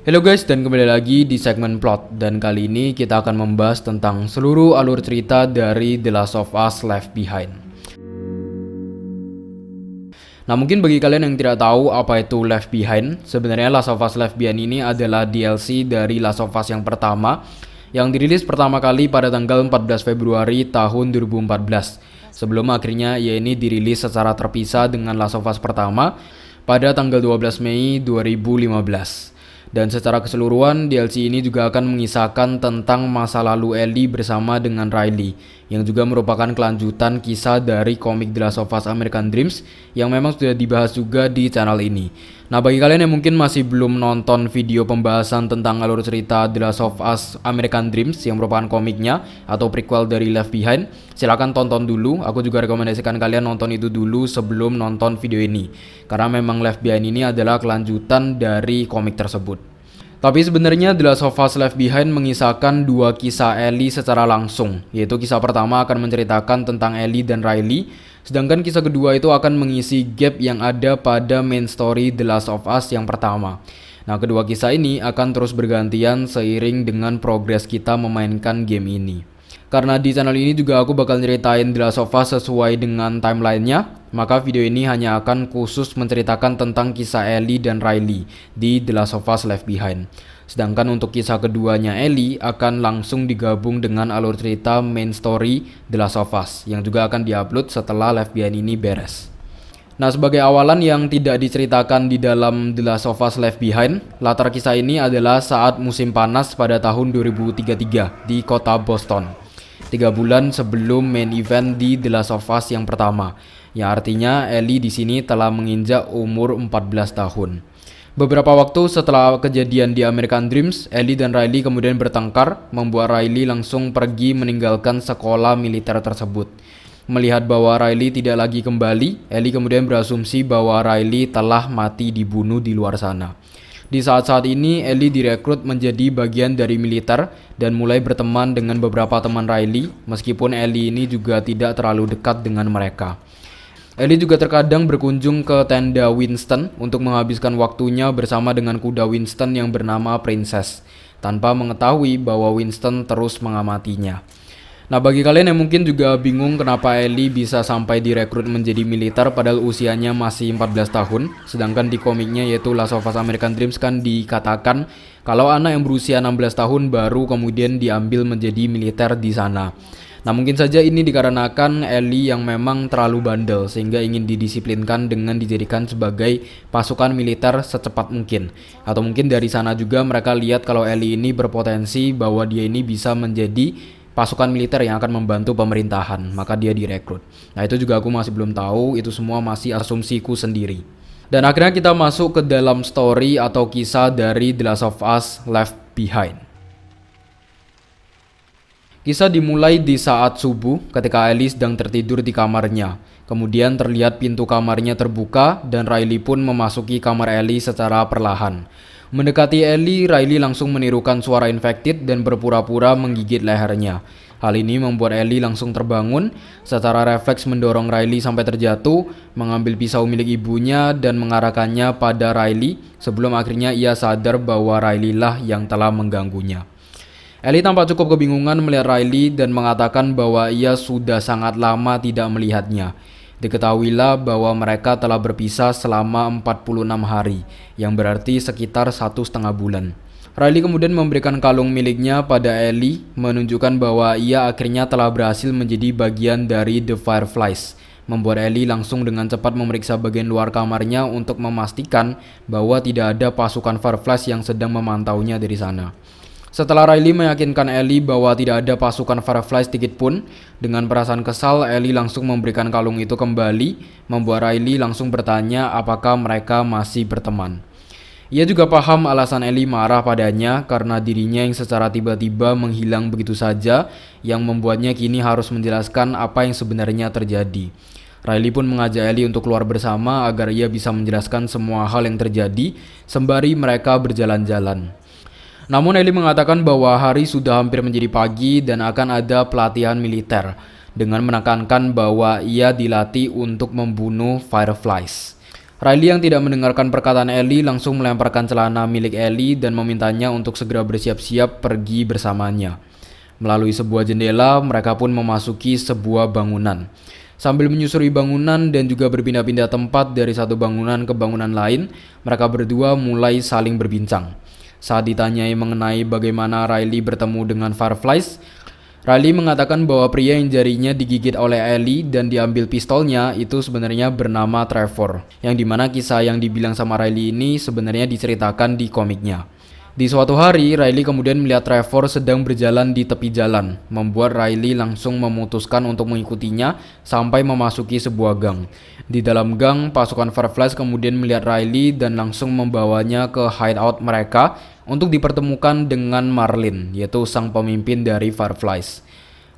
Hello guys dan kembali lagi di segmen plot dan kali ini kita akan membahas tentang seluruh alur cerita dari The Last of Us Left Behind. Nah mungkin bagi kalian yang tidak tahu apa itu Left Behind, sebenarnya Last of Us Left Behind ini adalah DLC dari Last of Us yang pertama yang dirilis pertama kali pada tanggal 14 Februari tahun 2014 sebelum akhirnya ia ini dirilis secara terpisah dengan Last of Us pertama pada tanggal 12 Mei 2015. Dan secara keseluruhan, DLC ini juga akan mengisahkan tentang masa lalu Ellie bersama dengan Riley yang juga merupakan kelanjutan kisah dari komik The Last of Us American Dreams yang memang sudah dibahas juga di channel ini. Nah, bagi kalian yang mungkin masih belum nonton video pembahasan tentang alur cerita The Last of Us American Dreams yang merupakan komiknya atau prequel dari Left Behind, silahkan tonton dulu. Aku juga rekomendasikan kalian nonton itu dulu sebelum nonton video ini. Karena memang Left Behind ini adalah kelanjutan dari komik tersebut. Tapi sebenarnya The Last of Us Left Behind mengisahkan dua kisah Ellie secara langsung, yaitu kisah pertama akan menceritakan tentang Ellie dan Riley, sedangkan kisah kedua itu akan mengisi gap yang ada pada main story The Last of Us yang pertama. Nah, kedua kisah ini akan terus bergantian seiring dengan progres kita memainkan game ini. Karena di channel ini juga aku bakal ceritain The Last of Us sesuai dengan timelinenya, maka video ini hanya akan khusus menceritakan tentang kisah Ellie dan Riley di The Last of Us Left Behind. Sedangkan untuk kisah keduanya Ellie akan langsung digabung dengan alur cerita main story The Last of Us yang juga akan diupload setelah Left Behind ini beres. Nah, sebagai awalan yang tidak diceritakan di dalam The Last of Us Left Behind, latar kisah ini adalah saat musim panas pada tahun 2033 di kota Boston. Tiga bulan sebelum main event di The Last of Us yang pertama yang artinya Eli di sini telah menginjak umur 14 tahun. Beberapa waktu setelah kejadian di American Dreams, Eli dan Riley kemudian bertengkar, membuat Riley langsung pergi meninggalkan sekolah militer tersebut. Melihat bahwa Riley tidak lagi kembali, Eli kemudian berasumsi bahwa Riley telah mati dibunuh di luar sana. Di saat-saat ini, Eli direkrut menjadi bagian dari militer dan mulai berteman dengan beberapa teman Riley, meskipun Eli ini juga tidak terlalu dekat dengan mereka. Eli juga terkadang berkunjung ke tenda Winston untuk menghabiskan waktunya bersama dengan kuda Winston yang bernama Princess, tanpa mengetahui bahwa Winston terus mengamatinya. Nah, bagi kalian yang mungkin juga bingung kenapa Ellie bisa sampai direkrut menjadi militer padahal usianya masih 14 tahun, sedangkan di komiknya yaitu Last of Us American Dreams kan dikatakan kalau anak yang berusia 16 tahun baru kemudian diambil menjadi militer di sana. Nah mungkin saja ini dikarenakan Ellie yang memang terlalu bandel sehingga ingin didisiplinkan dengan dijadikan sebagai pasukan militer secepat mungkin. Atau mungkin dari sana juga mereka lihat kalau Ellie ini berpotensi bahwa dia ini bisa menjadi pasukan militer yang akan membantu pemerintahan, maka dia direkrut. Nah, itu juga aku masih belum tahu, itu semua masih asumsiku sendiri. Dan akhirnya kita masuk ke dalam story atau kisah dari The Last of Us Left Behind. Kisah dimulai di saat subuh ketika Ellie sedang tertidur di kamarnya. Kemudian terlihat pintu kamarnya terbuka dan Riley pun memasuki kamar Ellie secara perlahan. Mendekati Ellie, Riley langsung menirukan suara infected dan berpura-pura menggigit lehernya. Hal ini membuat Ellie langsung terbangun, secara refleks mendorong Riley sampai terjatuh, mengambil pisau milik ibunya dan mengarahkannya pada Riley sebelum akhirnya ia sadar bahwa Riley lah yang telah mengganggunya. Ellie tampak cukup kebingungan melihat Riley dan mengatakan bahwa ia sudah sangat lama tidak melihatnya. Diketahuilah bahwa mereka telah berpisah selama 46 hari, yang berarti sekitar satu setengah bulan. Riley kemudian memberikan kalung miliknya pada Ellie, menunjukkan bahwa ia akhirnya telah berhasil menjadi bagian dari The Fireflies, membuat Ellie langsung dengan cepat memeriksa bagian luar kamarnya untuk memastikan bahwa tidak ada pasukan Fireflies yang sedang memantaunya dari sana. Setelah Riley meyakinkan Ellie bahwa tidak ada pasukan Firefly sedikit pun, dengan perasaan kesal Ellie langsung memberikan kalung itu kembali, membuat Riley langsung bertanya apakah mereka masih berteman. Ia juga paham alasan Ellie marah padanya karena dirinya yang secara tiba-tiba menghilang begitu saja yang membuatnya kini harus menjelaskan apa yang sebenarnya terjadi. Riley pun mengajak Ellie untuk keluar bersama agar ia bisa menjelaskan semua hal yang terjadi sembari mereka berjalan-jalan. Namun Eli mengatakan bahwa hari sudah hampir menjadi pagi dan akan ada pelatihan militer dengan menekankan bahwa ia dilatih untuk membunuh Fireflies. Riley yang tidak mendengarkan perkataan Ellie langsung melemparkan celana milik Ellie dan memintanya untuk segera bersiap-siap pergi bersamanya. Melalui sebuah jendela, mereka pun memasuki sebuah bangunan. Sambil menyusuri bangunan dan juga berpindah-pindah tempat dari satu bangunan ke bangunan lain, mereka berdua mulai saling berbincang. Saat ditanyai mengenai bagaimana Riley bertemu dengan Fireflies, Riley mengatakan bahwa pria yang jarinya digigit oleh Ellie dan diambil pistolnya itu sebenarnya bernama Trevor, yang dimana kisah yang dibilang sama Riley ini sebenarnya diceritakan di komiknya. Di suatu hari, Riley kemudian melihat Trevor sedang berjalan di tepi jalan, membuat Riley langsung memutuskan untuk mengikutinya sampai memasuki sebuah gang. Di dalam gang, pasukan Fireflies kemudian melihat Riley dan langsung membawanya ke hideout mereka untuk dipertemukan dengan Marlin, yaitu sang pemimpin dari Fireflies.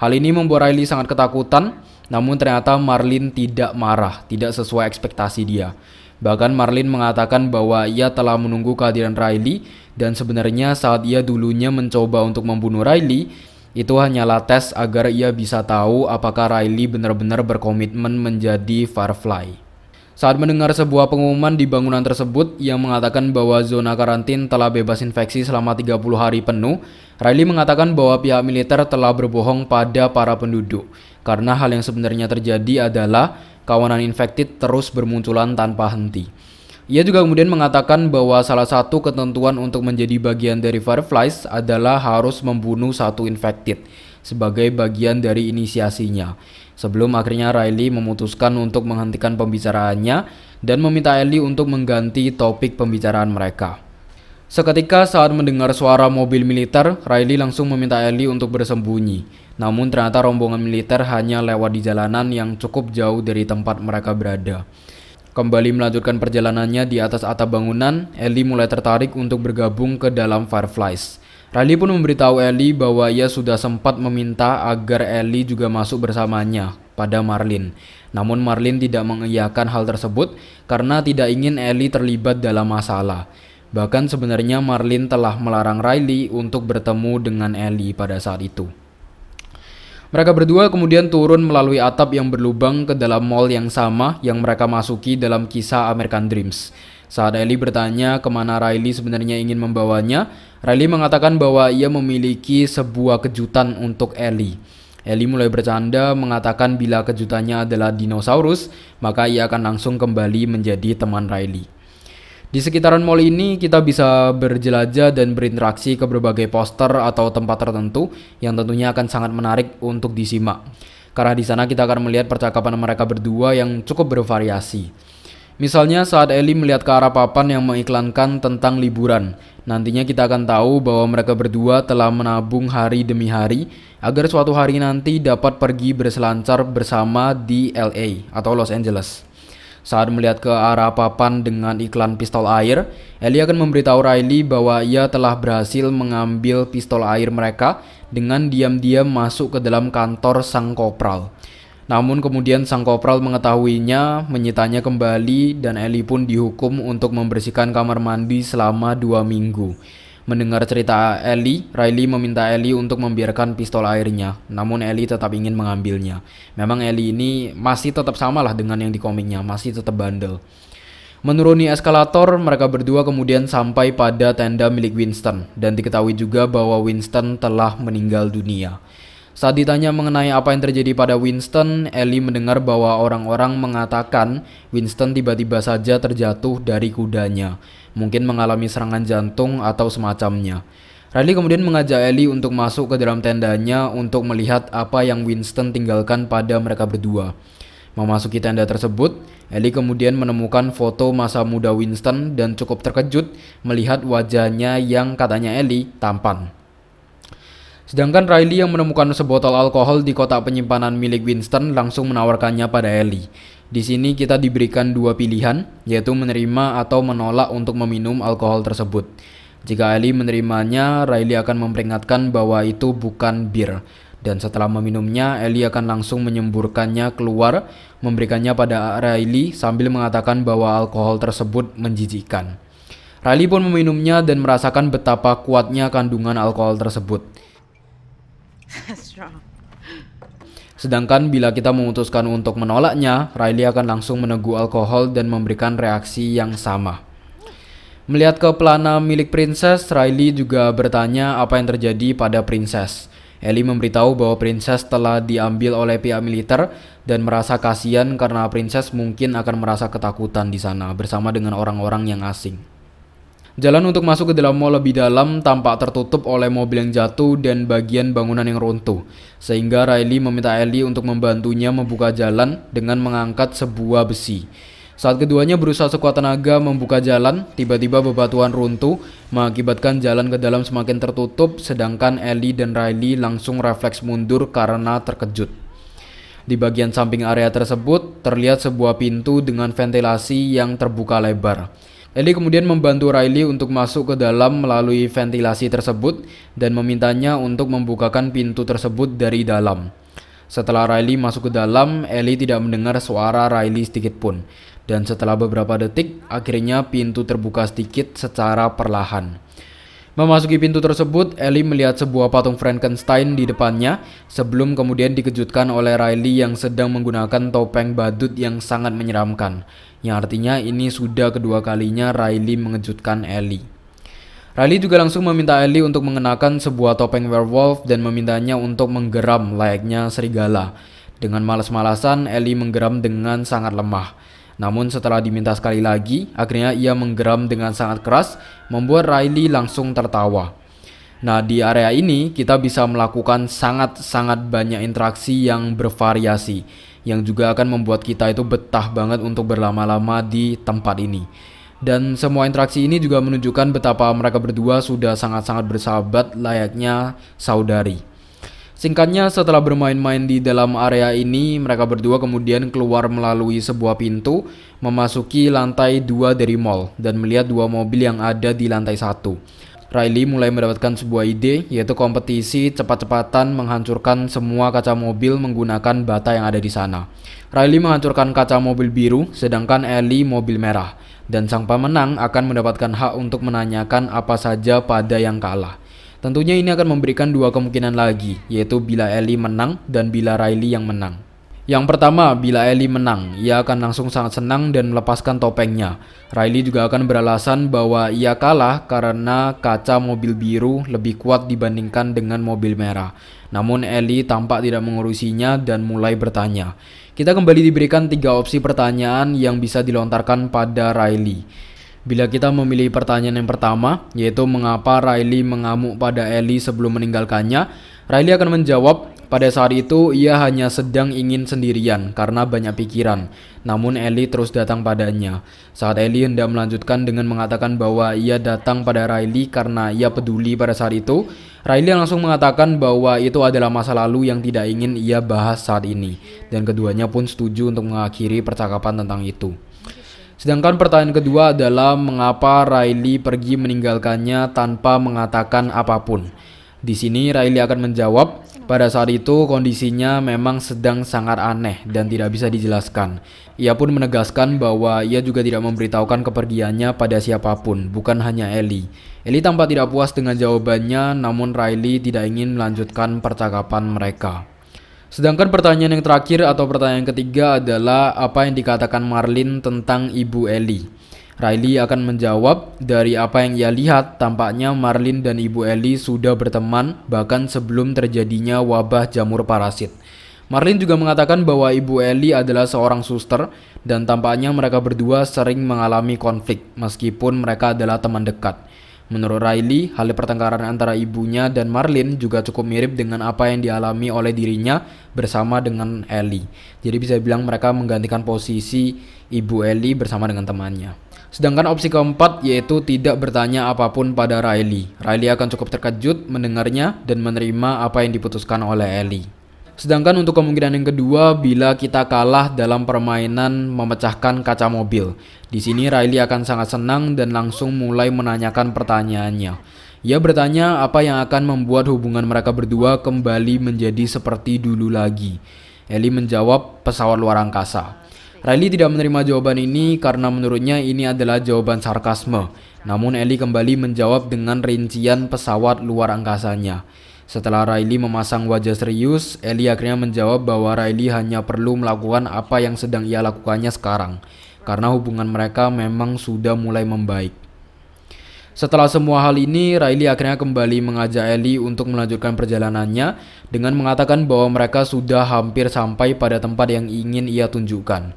Hal ini membuat Riley sangat ketakutan, namun ternyata Marlin tidak marah, tidak sesuai ekspektasi dia. Bahkan Marlin mengatakan bahwa ia telah menunggu kehadiran Riley dan sebenarnya saat ia dulunya mencoba untuk membunuh Riley, itu hanyalah tes agar ia bisa tahu apakah Riley benar-benar berkomitmen menjadi Firefly. Saat mendengar sebuah pengumuman di bangunan tersebut yang mengatakan bahwa zona karantin telah bebas infeksi selama 30 hari penuh, Riley mengatakan bahwa pihak militer telah berbohong pada para penduduk. Karena hal yang sebenarnya terjadi adalah kawanan infected terus bermunculan tanpa henti. Ia juga kemudian mengatakan bahwa salah satu ketentuan untuk menjadi bagian dari Fireflies adalah harus membunuh satu infected sebagai bagian dari inisiasinya. Sebelum akhirnya Riley memutuskan untuk menghentikan pembicaraannya dan meminta Ellie untuk mengganti topik pembicaraan mereka. Seketika saat mendengar suara mobil militer, Riley langsung meminta Ellie untuk bersembunyi. Namun ternyata rombongan militer hanya lewat di jalanan yang cukup jauh dari tempat mereka berada. Kembali melanjutkan perjalanannya di atas atap bangunan, Ellie mulai tertarik untuk bergabung ke dalam Fireflies. Riley pun memberitahu Ellie bahwa ia sudah sempat meminta agar Ellie juga masuk bersamanya pada Marlin. Namun Marlin tidak mengiyakan hal tersebut karena tidak ingin Ellie terlibat dalam masalah. Bahkan sebenarnya Marlin telah melarang Riley untuk bertemu dengan Ellie pada saat itu. Mereka berdua kemudian turun melalui atap yang berlubang ke dalam mall yang sama yang mereka masuki dalam kisah American Dreams. Saat Ellie bertanya kemana Riley sebenarnya ingin membawanya, Riley mengatakan bahwa ia memiliki sebuah kejutan untuk Ellie. Ellie mulai bercanda mengatakan bila kejutannya adalah dinosaurus, maka ia akan langsung kembali menjadi teman Riley. Di sekitaran mall ini kita bisa berjelajah dan berinteraksi ke berbagai poster atau tempat tertentu yang tentunya akan sangat menarik untuk disimak. Karena di sana kita akan melihat percakapan mereka berdua yang cukup bervariasi. Misalnya saat Eli melihat ke arah papan yang mengiklankan tentang liburan, nantinya kita akan tahu bahwa mereka berdua telah menabung hari demi hari agar suatu hari nanti dapat pergi berselancar bersama di LA atau Los Angeles. Saat melihat ke arah papan dengan iklan pistol air, Ellie akan memberitahu Riley bahwa ia telah berhasil mengambil pistol air mereka dengan diam-diam masuk ke dalam kantor sang kopral. Namun kemudian sang kopral mengetahuinya, menyitanya kembali, dan Ellie pun dihukum untuk membersihkan kamar mandi selama dua minggu. Mendengar cerita Ellie, Riley meminta Ellie untuk membiarkan pistol airnya, namun Ellie tetap ingin mengambilnya. Memang Ellie ini masih tetap samalah dengan yang di komiknya, masih tetap bandel. Menuruni eskalator, mereka berdua kemudian sampai pada tenda milik Winston, dan diketahui juga bahwa Winston telah meninggal dunia. Saat ditanya mengenai apa yang terjadi pada Winston, Ellie mendengar bahwa orang-orang mengatakan Winston tiba-tiba saja terjatuh dari kudanya mungkin mengalami serangan jantung atau semacamnya. Riley kemudian mengajak Ellie untuk masuk ke dalam tendanya untuk melihat apa yang Winston tinggalkan pada mereka berdua. Memasuki tenda tersebut, Ellie kemudian menemukan foto masa muda Winston dan cukup terkejut melihat wajahnya yang katanya Ellie tampan. Sedangkan Riley yang menemukan sebotol alkohol di kotak penyimpanan milik Winston langsung menawarkannya pada Ellie. Di sini kita diberikan dua pilihan, yaitu menerima atau menolak untuk meminum alkohol tersebut. Jika Ellie menerimanya, Riley akan memperingatkan bahwa itu bukan bir. Dan setelah meminumnya, Ellie akan langsung menyemburkannya keluar, memberikannya pada Riley sambil mengatakan bahwa alkohol tersebut menjijikkan. Riley pun meminumnya dan merasakan betapa kuatnya kandungan alkohol tersebut. Sedangkan bila kita memutuskan untuk menolaknya, Riley akan langsung meneguk alkohol dan memberikan reaksi yang sama. Melihat ke pelana milik Princess, Riley juga bertanya apa yang terjadi pada Princess. Ellie memberitahu bahwa Princess telah diambil oleh pihak militer dan merasa kasihan karena Princess mungkin akan merasa ketakutan di sana bersama dengan orang-orang yang asing. Jalan untuk masuk ke dalam mall lebih dalam tampak tertutup oleh mobil yang jatuh dan bagian bangunan yang runtuh, sehingga Riley meminta Ellie untuk membantunya membuka jalan dengan mengangkat sebuah besi. Saat keduanya berusaha sekuat tenaga membuka jalan, tiba-tiba bebatuan runtuh, mengakibatkan jalan ke dalam semakin tertutup, sedangkan Ellie dan Riley langsung refleks mundur karena terkejut. Di bagian samping area tersebut, terlihat sebuah pintu dengan ventilasi yang terbuka lebar. Ellie kemudian membantu Riley untuk masuk ke dalam melalui ventilasi tersebut dan memintanya untuk membukakan pintu tersebut dari dalam. Setelah Riley masuk ke dalam, Ellie tidak mendengar suara Riley sedikit pun. Dan setelah beberapa detik, akhirnya pintu terbuka sedikit secara perlahan. Memasuki pintu tersebut, Ellie melihat sebuah patung Frankenstein di depannya sebelum kemudian dikejutkan oleh Riley yang sedang menggunakan topeng badut yang sangat menyeramkan. Yang artinya ini sudah kedua kalinya Riley mengejutkan Ellie. Riley juga langsung meminta Ellie untuk mengenakan sebuah topeng werewolf dan memintanya untuk menggeram layaknya serigala. Dengan malas-malasan, Ellie menggeram dengan sangat lemah. Namun setelah diminta sekali lagi, akhirnya ia menggeram dengan sangat keras, membuat Riley langsung tertawa. Nah, di area ini kita bisa melakukan sangat-sangat banyak interaksi yang bervariasi, yang juga akan membuat kita itu betah banget untuk berlama-lama di tempat ini. Dan semua interaksi ini juga menunjukkan betapa mereka berdua sudah sangat-sangat bersahabat layaknya saudari. Singkatnya, setelah bermain-main di dalam area ini, mereka berdua kemudian keluar melalui sebuah pintu, memasuki lantai dua dari mall, dan melihat dua mobil yang ada di lantai satu. Riley mulai mendapatkan sebuah ide, yaitu kompetisi cepat-cepatan menghancurkan semua kaca mobil menggunakan bata yang ada di sana. Riley menghancurkan kaca mobil biru, sedangkan Ellie mobil merah, dan sang pemenang akan mendapatkan hak untuk menanyakan apa saja pada yang kalah. Tentunya ini akan memberikan dua kemungkinan lagi, yaitu bila Ellie menang dan bila Riley yang menang. Yang pertama, bila Ellie menang, ia akan langsung sangat senang dan melepaskan topengnya. Riley juga akan beralasan bahwa ia kalah karena kaca mobil biru lebih kuat dibandingkan dengan mobil merah. Namun Ellie tampak tidak mengurusinya dan mulai bertanya. Kita kembali diberikan tiga opsi pertanyaan yang bisa dilontarkan pada Riley. Bila kita memilih pertanyaan yang pertama, yaitu mengapa Riley mengamuk pada Ellie sebelum meninggalkannya, Riley akan menjawab, pada saat itu ia hanya sedang ingin sendirian karena banyak pikiran. Namun Ellie terus datang padanya. Saat Ellie hendak melanjutkan dengan mengatakan bahwa ia datang pada Riley karena ia peduli pada saat itu, Riley langsung mengatakan bahwa itu adalah masa lalu yang tidak ingin ia bahas saat ini. Dan keduanya pun setuju untuk mengakhiri percakapan tentang itu. Sedangkan pertanyaan kedua adalah mengapa Riley pergi meninggalkannya tanpa mengatakan apapun. Di sini Riley akan menjawab, pada saat itu kondisinya memang sedang sangat aneh dan tidak bisa dijelaskan. Ia pun menegaskan bahwa ia juga tidak memberitahukan kepergiannya pada siapapun, bukan hanya Ellie. Ellie tampak tidak puas dengan jawabannya, namun Riley tidak ingin melanjutkan percakapan mereka. Sedangkan pertanyaan yang terakhir atau pertanyaan ketiga adalah apa yang dikatakan Marlin tentang ibu Ellie. Riley akan menjawab, dari apa yang ia lihat, tampaknya Marlin dan ibu Ellie sudah berteman bahkan sebelum terjadinya wabah jamur parasit. Marlin juga mengatakan bahwa ibu Ellie adalah seorang suster dan tampaknya mereka berdua sering mengalami konflik meskipun mereka adalah teman dekat. Menurut Riley, hal pertengkaran antara ibunya dan Marlin juga cukup mirip dengan apa yang dialami oleh dirinya bersama dengan Ellie. Jadi bisa bilang mereka menggantikan posisi ibu Ellie bersama dengan temannya. Sedangkan opsi keempat yaitu tidak bertanya apapun pada Riley. Riley akan cukup terkejut mendengarnya dan menerima apa yang diputuskan oleh Ellie. Sedangkan untuk kemungkinan yang kedua, bila kita kalah dalam permainan memecahkan kaca mobil, di sini Riley akan sangat senang dan langsung mulai menanyakan pertanyaannya. Ia bertanya apa yang akan membuat hubungan mereka berdua kembali menjadi seperti dulu lagi. Ellie menjawab pesawat luar angkasa. Riley tidak menerima jawaban ini karena menurutnya ini adalah jawaban sarkasme. Namun Ellie kembali menjawab dengan rincian pesawat luar angkasanya. Setelah Riley memasang wajah serius, Ellie akhirnya menjawab bahwa Riley hanya perlu melakukan apa yang sedang ia lakukannya sekarang, karena hubungan mereka memang sudah mulai membaik. Setelah semua hal ini, Riley akhirnya kembali mengajak Ellie untuk melanjutkan perjalanannya dengan mengatakan bahwa mereka sudah hampir sampai pada tempat yang ingin ia tunjukkan.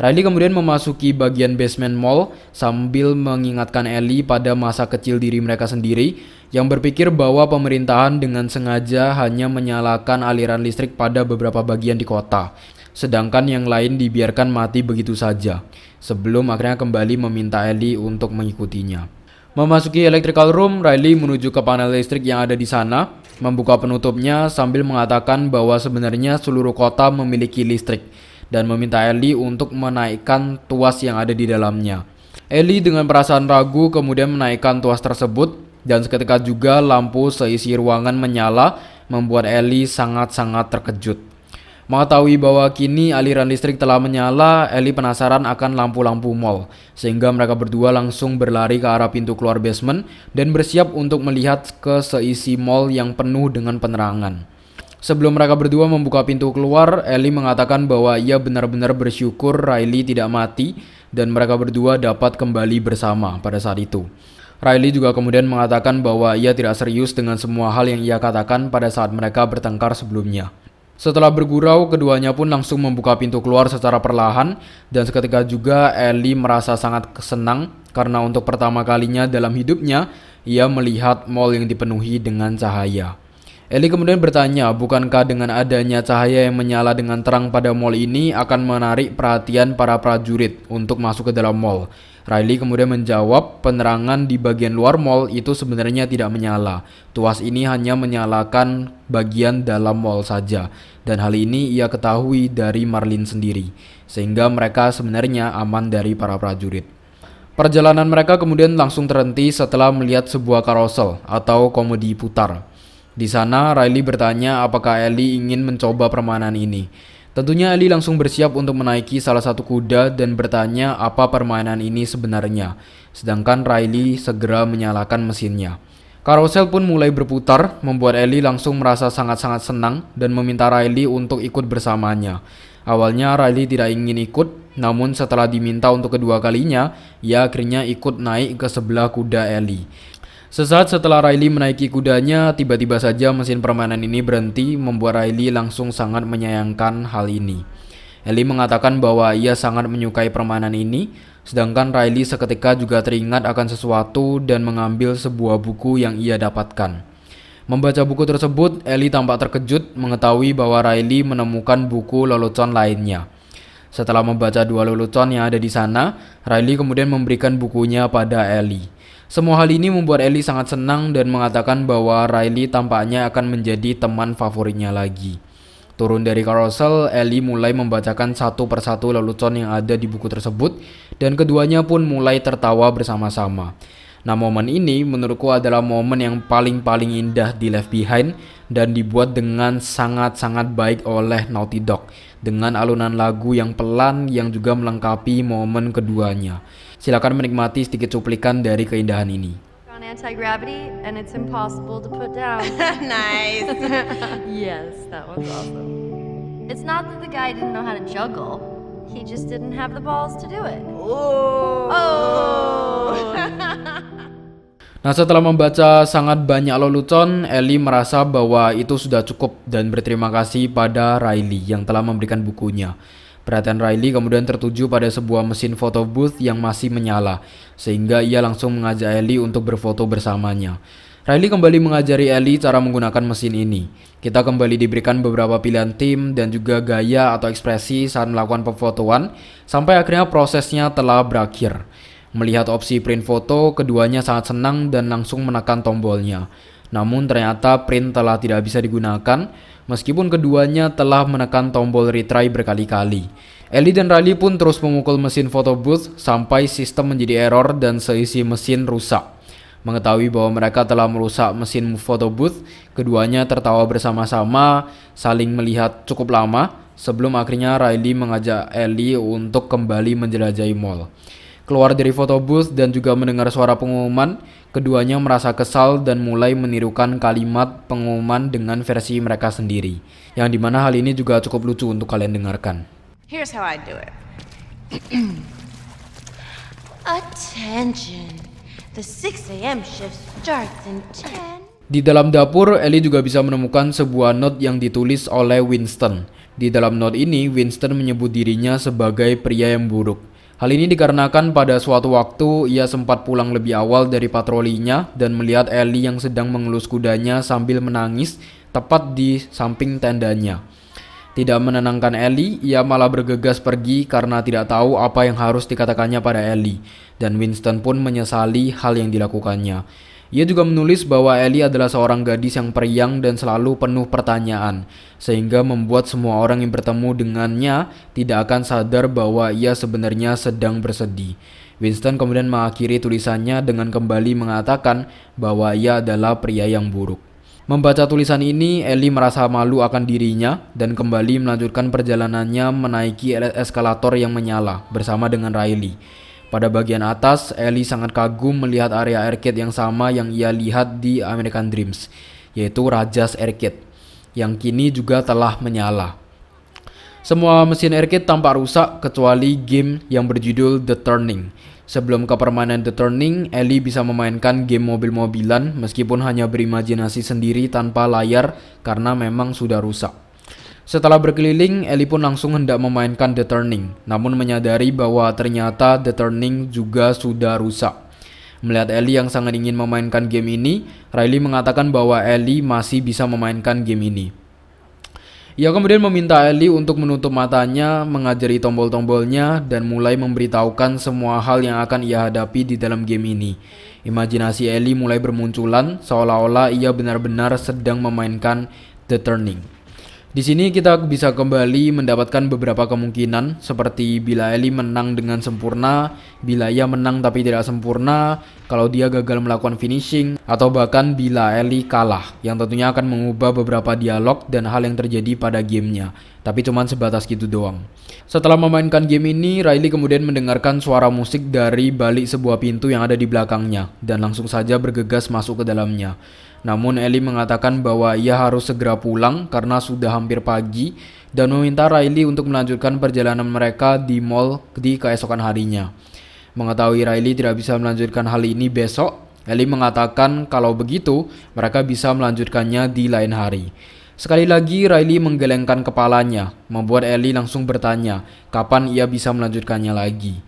Riley kemudian memasuki bagian basement mall sambil mengingatkan Ellie pada masa kecil diri mereka sendiri yang berpikir bahwa pemerintahan dengan sengaja hanya menyalakan aliran listrik pada beberapa bagian di kota, sedangkan yang lain dibiarkan mati begitu saja, sebelum akhirnya kembali meminta Ellie untuk mengikutinya. Memasuki electrical room, Riley menuju ke panel listrik yang ada di sana, membuka penutupnya sambil mengatakan bahwa sebenarnya seluruh kota memiliki listrik dan meminta Ellie untuk menaikkan tuas yang ada di dalamnya. Ellie dengan perasaan ragu kemudian menaikkan tuas tersebut dan seketika juga lampu seisi ruangan menyala membuat Ellie sangat-sangat terkejut. Mengetahui bahwa kini aliran listrik telah menyala, Ellie penasaran akan lampu-lampu mall. Sehingga mereka berdua langsung berlari ke arah pintu keluar basement dan bersiap untuk melihat ke seisi mall yang penuh dengan penerangan. Sebelum mereka berdua membuka pintu keluar, Ellie mengatakan bahwa ia benar-benar bersyukur Riley tidak mati dan mereka berdua dapat kembali bersama pada saat itu. Riley juga kemudian mengatakan bahwa ia tidak serius dengan semua hal yang ia katakan pada saat mereka bertengkar sebelumnya. Setelah bergurau, keduanya pun langsung membuka pintu keluar secara perlahan dan seketika juga Ellie merasa sangat senang karena untuk pertama kalinya dalam hidupnya ia melihat mall yang dipenuhi dengan cahaya. Eli kemudian bertanya, bukankah dengan adanya cahaya yang menyala dengan terang pada mall ini akan menarik perhatian para prajurit untuk masuk ke dalam mall? Riley kemudian menjawab, penerangan di bagian luar mall itu sebenarnya tidak menyala. Tuas ini hanya menyalakan bagian dalam mall saja. Dan hal ini ia ketahui dari Marlin sendiri. Sehingga mereka sebenarnya aman dari para prajurit. Perjalanan mereka kemudian langsung terhenti setelah melihat sebuah karosel atau komedi putar di sana, Riley bertanya apakah Ellie ingin mencoba permainan ini. Tentunya Ellie langsung bersiap untuk menaiki salah satu kuda dan bertanya apa permainan ini sebenarnya. Sedangkan Riley segera menyalakan mesinnya. Karosel pun mulai berputar, membuat Ellie langsung merasa sangat-sangat senang dan meminta Riley untuk ikut bersamanya. Awalnya Riley tidak ingin ikut, namun setelah diminta untuk kedua kalinya, ia akhirnya ikut naik ke sebelah kuda Ellie. Sesaat setelah Riley menaiki kudanya, tiba-tiba saja mesin permainan ini berhenti, membuat Riley langsung sangat menyayangkan hal ini. Ellie mengatakan bahwa ia sangat menyukai permainan ini, sedangkan Riley seketika juga teringat akan sesuatu dan mengambil sebuah buku yang ia dapatkan. Membaca buku tersebut, Ellie tampak terkejut mengetahui bahwa Riley menemukan buku lelucon lainnya. Setelah membaca dua lelucon yang ada di sana, Riley kemudian memberikan bukunya pada Ellie. Semua hal ini membuat Ellie sangat senang dan mengatakan bahwa Riley tampaknya akan menjadi teman favoritnya lagi. Turun dari karosel, Ellie mulai membacakan satu persatu lelucon yang ada di buku tersebut dan keduanya pun mulai tertawa bersama-sama. Nah momen ini menurutku adalah momen yang paling-paling indah di Left Behind dan dibuat dengan sangat-sangat baik oleh Naughty Dog dengan alunan lagu yang pelan yang juga melengkapi momen keduanya. Silakan menikmati sedikit cuplikan dari keindahan ini. Anti-gravity Nah setelah membaca sangat banyak lelucon, Ellie merasa bahwa itu sudah cukup dan berterima kasih pada Riley yang telah memberikan bukunya. Perhatian Riley kemudian tertuju pada sebuah mesin foto booth yang masih menyala, sehingga ia langsung mengajak Ellie untuk berfoto bersamanya. Riley kembali mengajari Ellie cara menggunakan mesin ini. Kita kembali diberikan beberapa pilihan tim dan juga gaya atau ekspresi saat melakukan pefotoan, sampai akhirnya prosesnya telah berakhir. Melihat opsi print foto, keduanya sangat senang dan langsung menekan tombolnya. Namun ternyata print telah tidak bisa digunakan, Meskipun keduanya telah menekan tombol retry berkali-kali. Ellie dan Riley pun terus memukul mesin foto booth sampai sistem menjadi error dan seisi mesin rusak. Mengetahui bahwa mereka telah merusak mesin foto booth, keduanya tertawa bersama-sama, saling melihat cukup lama, sebelum akhirnya Riley mengajak Ellie untuk kembali menjelajahi mall. Keluar dari foto booth dan juga mendengar suara pengumuman, keduanya merasa kesal dan mulai menirukan kalimat pengumuman dengan versi mereka sendiri. Yang dimana hal ini juga cukup lucu untuk kalian dengarkan. Here's how I do it. Attention. The 6 shift in 10. Di dalam dapur, Ellie juga bisa menemukan sebuah note yang ditulis oleh Winston. Di dalam note ini, Winston menyebut dirinya sebagai pria yang buruk. Hal ini dikarenakan pada suatu waktu ia sempat pulang lebih awal dari patrolinya dan melihat Ellie yang sedang mengelus kudanya sambil menangis tepat di samping tendanya. Tidak menenangkan Ellie, ia malah bergegas pergi karena tidak tahu apa yang harus dikatakannya pada Ellie, dan Winston pun menyesali hal yang dilakukannya. Ia juga menulis bahwa Ellie adalah seorang gadis yang periang dan selalu penuh pertanyaan, sehingga membuat semua orang yang bertemu dengannya tidak akan sadar bahwa ia sebenarnya sedang bersedih. Winston kemudian mengakhiri tulisannya dengan kembali mengatakan bahwa ia adalah pria yang buruk. Membaca tulisan ini, Ellie merasa malu akan dirinya dan kembali melanjutkan perjalanannya menaiki eskalator yang menyala bersama dengan Riley. Pada bagian atas, Ellie sangat kagum melihat area arcade yang sama yang ia lihat di American Dreams, yaitu Rajas Arcade, yang kini juga telah menyala. Semua mesin arcade tampak rusak kecuali game yang berjudul The Turning. Sebelum ke permanen The Turning, Ellie bisa memainkan game mobil-mobilan meskipun hanya berimajinasi sendiri tanpa layar karena memang sudah rusak. Setelah berkeliling, Eli pun langsung hendak memainkan The Turning, namun menyadari bahwa ternyata The Turning juga sudah rusak. Melihat Eli yang sangat ingin memainkan game ini, Riley mengatakan bahwa Eli masih bisa memainkan game ini. Ia kemudian meminta Eli untuk menutup matanya, mengajari tombol-tombolnya, dan mulai memberitahukan semua hal yang akan ia hadapi di dalam game ini. Imajinasi Eli mulai bermunculan, seolah-olah ia benar-benar sedang memainkan The Turning. Di sini kita bisa kembali mendapatkan beberapa kemungkinan seperti bila Eli menang dengan sempurna, bila ia menang tapi tidak sempurna, kalau dia gagal melakukan finishing, atau bahkan bila Eli kalah, yang tentunya akan mengubah beberapa dialog dan hal yang terjadi pada gamenya. Tapi cuman sebatas gitu doang. Setelah memainkan game ini, Riley kemudian mendengarkan suara musik dari balik sebuah pintu yang ada di belakangnya, dan langsung saja bergegas masuk ke dalamnya. Namun Ellie mengatakan bahwa ia harus segera pulang karena sudah hampir pagi dan meminta Riley untuk melanjutkan perjalanan mereka di mall di keesokan harinya. Mengetahui Riley tidak bisa melanjutkan hal ini besok, Ellie mengatakan kalau begitu mereka bisa melanjutkannya di lain hari. Sekali lagi Riley menggelengkan kepalanya, membuat Ellie langsung bertanya kapan ia bisa melanjutkannya lagi.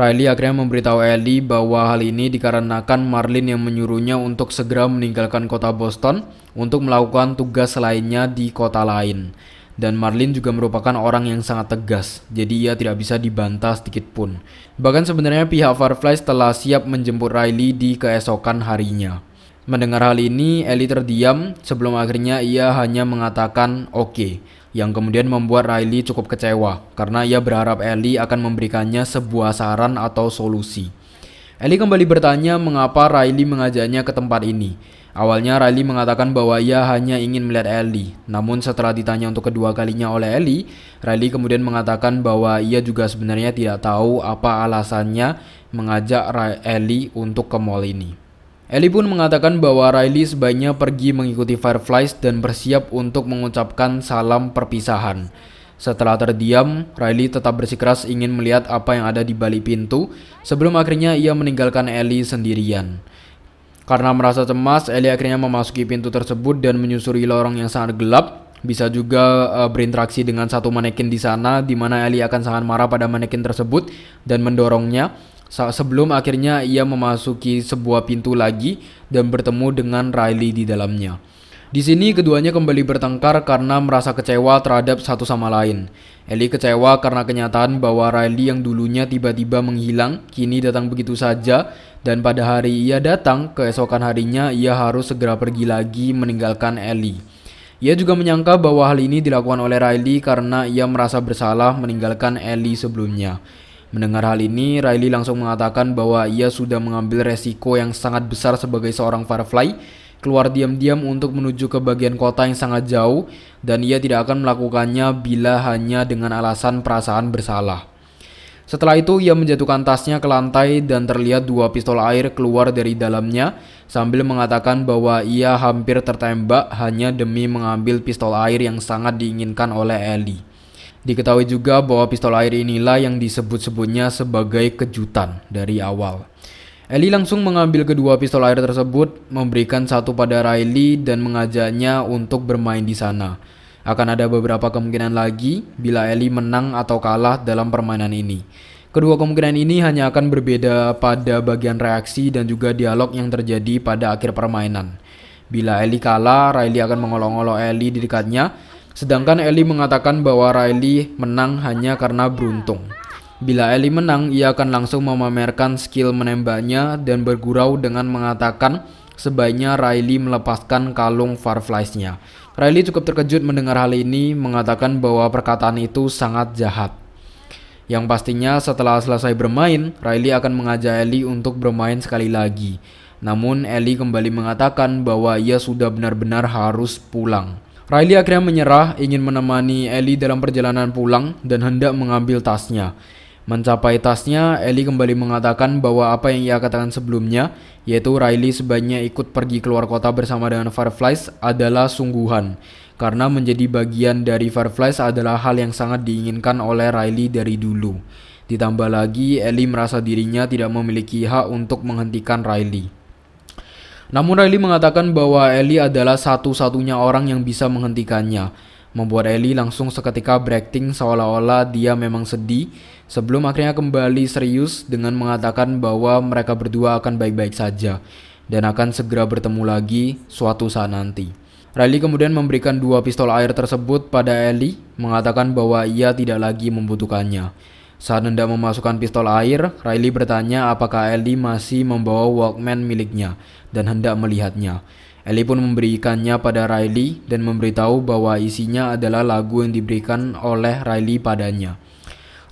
Riley akhirnya memberitahu Ellie bahwa hal ini dikarenakan Marlin yang menyuruhnya untuk segera meninggalkan kota Boston untuk melakukan tugas lainnya di kota lain. Dan Marlin juga merupakan orang yang sangat tegas, jadi ia tidak bisa dibantah sedikit pun. Bahkan sebenarnya pihak Firefly telah siap menjemput Riley di keesokan harinya. Mendengar hal ini, Ellie terdiam sebelum akhirnya ia hanya mengatakan oke. Okay yang kemudian membuat Riley cukup kecewa karena ia berharap Ellie akan memberikannya sebuah saran atau solusi. Ellie kembali bertanya mengapa Riley mengajaknya ke tempat ini. Awalnya Riley mengatakan bahwa ia hanya ingin melihat Ellie, namun setelah ditanya untuk kedua kalinya oleh Ellie, Riley kemudian mengatakan bahwa ia juga sebenarnya tidak tahu apa alasannya mengajak Ellie untuk ke mall ini. Ellie pun mengatakan bahwa Riley sebaiknya pergi mengikuti Fireflies dan bersiap untuk mengucapkan salam perpisahan. Setelah terdiam, Riley tetap bersikeras ingin melihat apa yang ada di balik pintu sebelum akhirnya ia meninggalkan Ellie sendirian. Karena merasa cemas, Ellie akhirnya memasuki pintu tersebut dan menyusuri lorong yang sangat gelap. Bisa juga uh, berinteraksi dengan satu manekin di sana, di mana Ellie akan sangat marah pada manekin tersebut dan mendorongnya sebelum akhirnya ia memasuki sebuah pintu lagi dan bertemu dengan Riley di dalamnya. Di sini keduanya kembali bertengkar karena merasa kecewa terhadap satu sama lain. Ellie kecewa karena kenyataan bahwa Riley yang dulunya tiba-tiba menghilang, kini datang begitu saja, dan pada hari ia datang, keesokan harinya ia harus segera pergi lagi meninggalkan Ellie. Ia juga menyangka bahwa hal ini dilakukan oleh Riley karena ia merasa bersalah meninggalkan Ellie sebelumnya. Mendengar hal ini, Riley langsung mengatakan bahwa ia sudah mengambil resiko yang sangat besar sebagai seorang Firefly, keluar diam-diam untuk menuju ke bagian kota yang sangat jauh, dan ia tidak akan melakukannya bila hanya dengan alasan perasaan bersalah. Setelah itu, ia menjatuhkan tasnya ke lantai dan terlihat dua pistol air keluar dari dalamnya sambil mengatakan bahwa ia hampir tertembak hanya demi mengambil pistol air yang sangat diinginkan oleh Ellie. Diketahui juga bahwa pistol air inilah yang disebut-sebutnya sebagai kejutan dari awal. Eli langsung mengambil kedua pistol air tersebut, memberikan satu pada Riley dan mengajaknya untuk bermain di sana. Akan ada beberapa kemungkinan lagi bila Eli menang atau kalah dalam permainan ini. Kedua kemungkinan ini hanya akan berbeda pada bagian reaksi dan juga dialog yang terjadi pada akhir permainan. Bila Eli kalah, Riley akan mengolong-olong Eli di dekatnya Sedangkan Ellie mengatakan bahwa Riley menang hanya karena beruntung. Bila Ellie menang, ia akan langsung memamerkan skill menembaknya dan bergurau dengan mengatakan sebaiknya Riley melepaskan kalung Fireflies-nya. Riley cukup terkejut mendengar hal ini, mengatakan bahwa perkataan itu sangat jahat. Yang pastinya setelah selesai bermain, Riley akan mengajak Ellie untuk bermain sekali lagi. Namun Ellie kembali mengatakan bahwa ia sudah benar-benar harus pulang. Riley akhirnya menyerah ingin menemani Ellie dalam perjalanan pulang dan hendak mengambil tasnya. Mencapai tasnya, Ellie kembali mengatakan bahwa apa yang ia katakan sebelumnya, yaitu Riley sebaiknya ikut pergi keluar kota bersama dengan Fireflies adalah sungguhan. Karena menjadi bagian dari Fireflies adalah hal yang sangat diinginkan oleh Riley dari dulu. Ditambah lagi, Ellie merasa dirinya tidak memiliki hak untuk menghentikan Riley. Namun Riley mengatakan bahwa Ellie adalah satu-satunya orang yang bisa menghentikannya. Membuat Ellie langsung seketika berakting seolah-olah dia memang sedih sebelum akhirnya kembali serius dengan mengatakan bahwa mereka berdua akan baik-baik saja dan akan segera bertemu lagi suatu saat nanti. Riley kemudian memberikan dua pistol air tersebut pada Ellie, mengatakan bahwa ia tidak lagi membutuhkannya. Saat hendak memasukkan pistol air, Riley bertanya apakah Ellie masih membawa Walkman miliknya dan hendak melihatnya. Ellie pun memberikannya pada Riley dan memberitahu bahwa isinya adalah lagu yang diberikan oleh Riley padanya.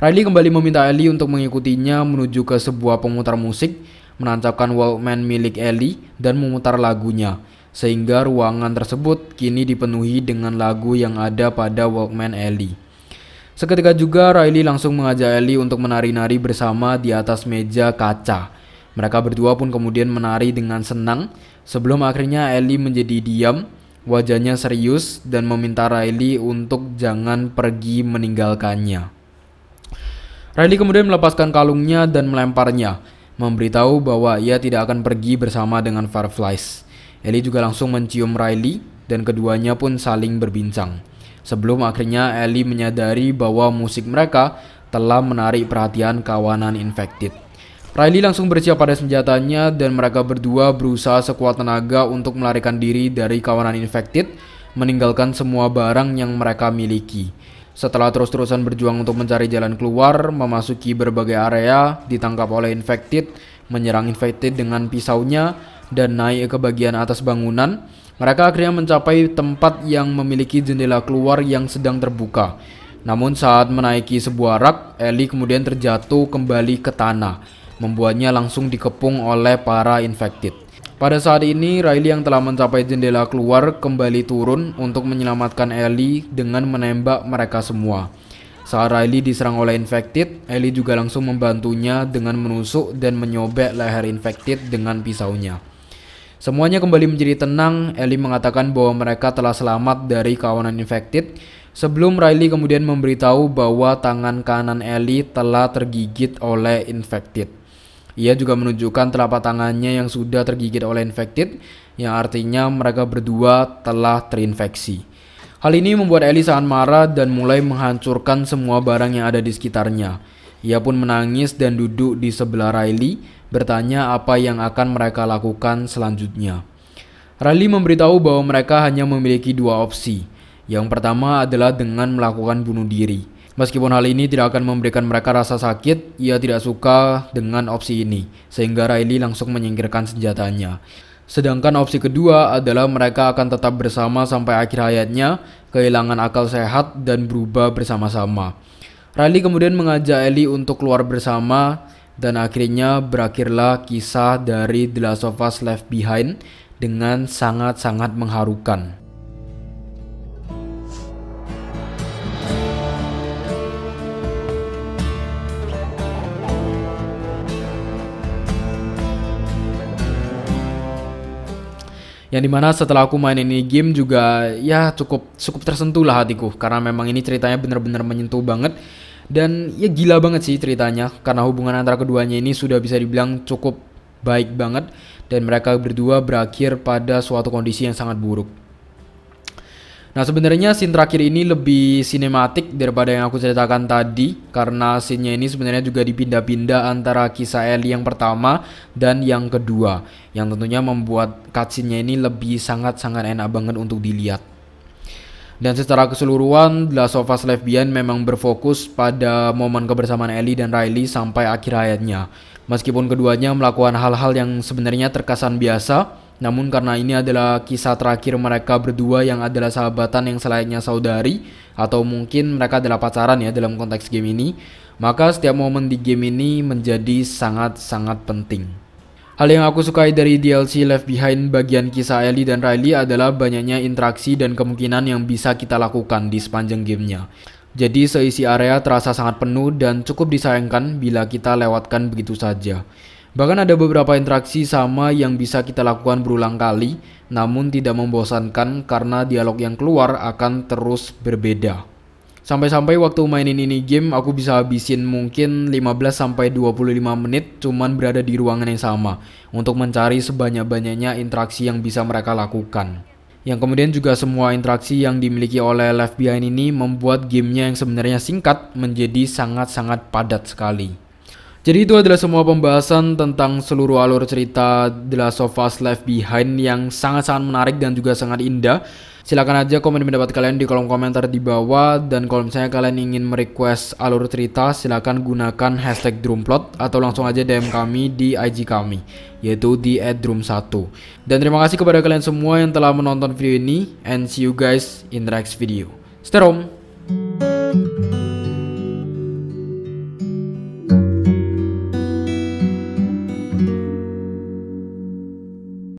Riley kembali meminta Ellie untuk mengikutinya menuju ke sebuah pemutar musik, menancapkan Walkman milik Ellie dan memutar lagunya, sehingga ruangan tersebut kini dipenuhi dengan lagu yang ada pada Walkman Ellie. Seketika juga Riley langsung mengajak Ellie untuk menari-nari bersama di atas meja kaca. Mereka berdua pun kemudian menari dengan senang sebelum akhirnya Ellie menjadi diam, wajahnya serius dan meminta Riley untuk jangan pergi meninggalkannya. Riley kemudian melepaskan kalungnya dan melemparnya, memberitahu bahwa ia tidak akan pergi bersama dengan Fireflies. Ellie juga langsung mencium Riley dan keduanya pun saling berbincang sebelum akhirnya Ellie menyadari bahwa musik mereka telah menarik perhatian kawanan infected. Riley langsung bersiap pada senjatanya dan mereka berdua berusaha sekuat tenaga untuk melarikan diri dari kawanan infected, meninggalkan semua barang yang mereka miliki. Setelah terus-terusan berjuang untuk mencari jalan keluar, memasuki berbagai area, ditangkap oleh infected, menyerang infected dengan pisaunya, dan naik ke bagian atas bangunan, mereka akhirnya mencapai tempat yang memiliki jendela keluar yang sedang terbuka. Namun saat menaiki sebuah rak, Ellie kemudian terjatuh kembali ke tanah, membuatnya langsung dikepung oleh para infected. Pada saat ini, Riley yang telah mencapai jendela keluar kembali turun untuk menyelamatkan Ellie dengan menembak mereka semua. Saat Riley diserang oleh infected, Ellie juga langsung membantunya dengan menusuk dan menyobek leher infected dengan pisaunya. Semuanya kembali menjadi tenang. Ellie mengatakan bahwa mereka telah selamat dari kawanan infected. Sebelum Riley kemudian memberitahu bahwa tangan kanan Ellie telah tergigit oleh infected. Ia juga menunjukkan telapak tangannya yang sudah tergigit oleh infected, yang artinya mereka berdua telah terinfeksi. Hal ini membuat Ellie sangat marah dan mulai menghancurkan semua barang yang ada di sekitarnya. Ia pun menangis dan duduk di sebelah Riley bertanya apa yang akan mereka lakukan selanjutnya. Rally memberitahu bahwa mereka hanya memiliki dua opsi. Yang pertama adalah dengan melakukan bunuh diri. Meskipun hal ini tidak akan memberikan mereka rasa sakit, ia tidak suka dengan opsi ini, sehingga Riley langsung menyingkirkan senjatanya. Sedangkan opsi kedua adalah mereka akan tetap bersama sampai akhir hayatnya, kehilangan akal sehat, dan berubah bersama-sama. Riley kemudian mengajak Ellie untuk keluar bersama, dan akhirnya berakhirlah kisah dari The Last of Us Left Behind dengan sangat-sangat mengharukan. yang dimana setelah aku main ini game juga ya cukup cukup tersentuh lah hatiku karena memang ini ceritanya bener-bener menyentuh banget dan ya gila banget sih ceritanya karena hubungan antara keduanya ini sudah bisa dibilang cukup baik banget dan mereka berdua berakhir pada suatu kondisi yang sangat buruk. Nah sebenarnya scene terakhir ini lebih sinematik daripada yang aku ceritakan tadi karena scene-nya ini sebenarnya juga dipindah-pindah antara kisah Ellie yang pertama dan yang kedua yang tentunya membuat cutscene-nya ini lebih sangat-sangat enak banget untuk dilihat. Dan secara keseluruhan, The Last of Us Left Behind memang berfokus pada momen kebersamaan Ellie dan Riley sampai akhir hayatnya. Meskipun keduanya melakukan hal-hal yang sebenarnya terkesan biasa, namun karena ini adalah kisah terakhir mereka berdua yang adalah sahabatan yang selainnya saudari atau mungkin mereka adalah pacaran ya dalam konteks game ini, maka setiap momen di game ini menjadi sangat-sangat penting. Hal yang aku sukai dari DLC Left Behind bagian kisah Ellie dan Riley adalah banyaknya interaksi dan kemungkinan yang bisa kita lakukan di sepanjang gamenya. Jadi seisi area terasa sangat penuh dan cukup disayangkan bila kita lewatkan begitu saja. Bahkan ada beberapa interaksi sama yang bisa kita lakukan berulang kali, namun tidak membosankan karena dialog yang keluar akan terus berbeda. Sampai-sampai waktu mainin ini game aku bisa habisin mungkin 15 sampai 25 menit cuman berada di ruangan yang sama untuk mencari sebanyak-banyaknya interaksi yang bisa mereka lakukan. Yang kemudian juga semua interaksi yang dimiliki oleh Left Behind ini membuat gamenya yang sebenarnya singkat menjadi sangat-sangat padat sekali. Jadi itu adalah semua pembahasan tentang seluruh alur cerita The Last of Us Left Behind yang sangat-sangat menarik dan juga sangat indah. Silahkan aja komen pendapat kalian di kolom komentar di bawah dan kalau misalnya kalian ingin merequest alur cerita silahkan gunakan hashtag drumplot atau langsung aja DM kami di IG kami yaitu di @drum1. Dan terima kasih kepada kalian semua yang telah menonton video ini and see you guys in the next video. Stay home.